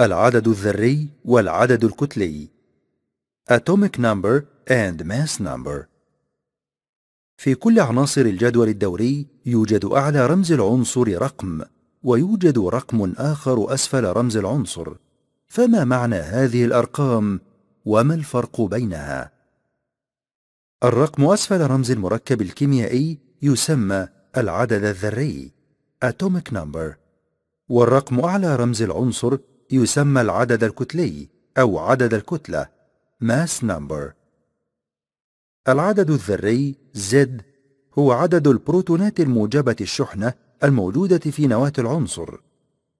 العدد الذري والعدد الكتلي Atomic Number and Mass Number في كل عناصر الجدول الدوري يوجد أعلى رمز العنصر رقم ويوجد رقم آخر أسفل رمز العنصر فما معنى هذه الأرقام وما الفرق بينها؟ الرقم أسفل رمز المركب الكيميائي يسمى العدد الذري Atomic Number والرقم أعلى رمز العنصر يسمى العدد الكتلي أو عدد الكتلة mass number العدد الذري Z هو عدد البروتونات الموجبة الشحنة الموجودة في نواة العنصر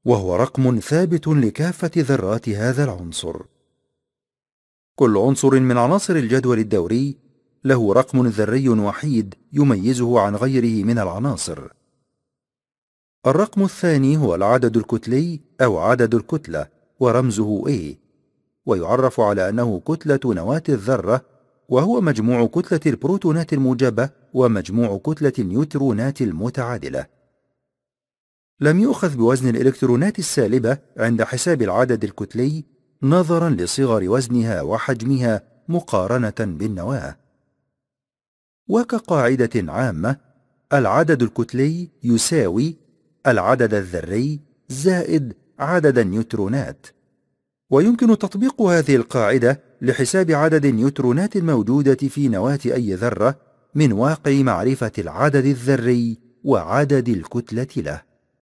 وهو رقم ثابت لكافة ذرات هذا العنصر كل عنصر من عناصر الجدول الدوري له رقم ذري وحيد يميزه عن غيره من العناصر الرقم الثاني هو العدد الكتلي أو عدد الكتلة ورمزه A ويعرف على أنه كتلة نواة الذرة وهو مجموع كتلة البروتونات الموجبة ومجموع كتلة النيوترونات المتعادلة لم يؤخذ بوزن الإلكترونات السالبة عند حساب العدد الكتلي نظرا لصغر وزنها وحجمها مقارنة بالنواة وكقاعدة عامة العدد الكتلي يساوي العدد الذري زائد عدد النيوترونات ويمكن تطبيق هذه القاعدة لحساب عدد النيوترونات الموجودة في نواة أي ذرة من واقع معرفة العدد الذري وعدد الكتلة له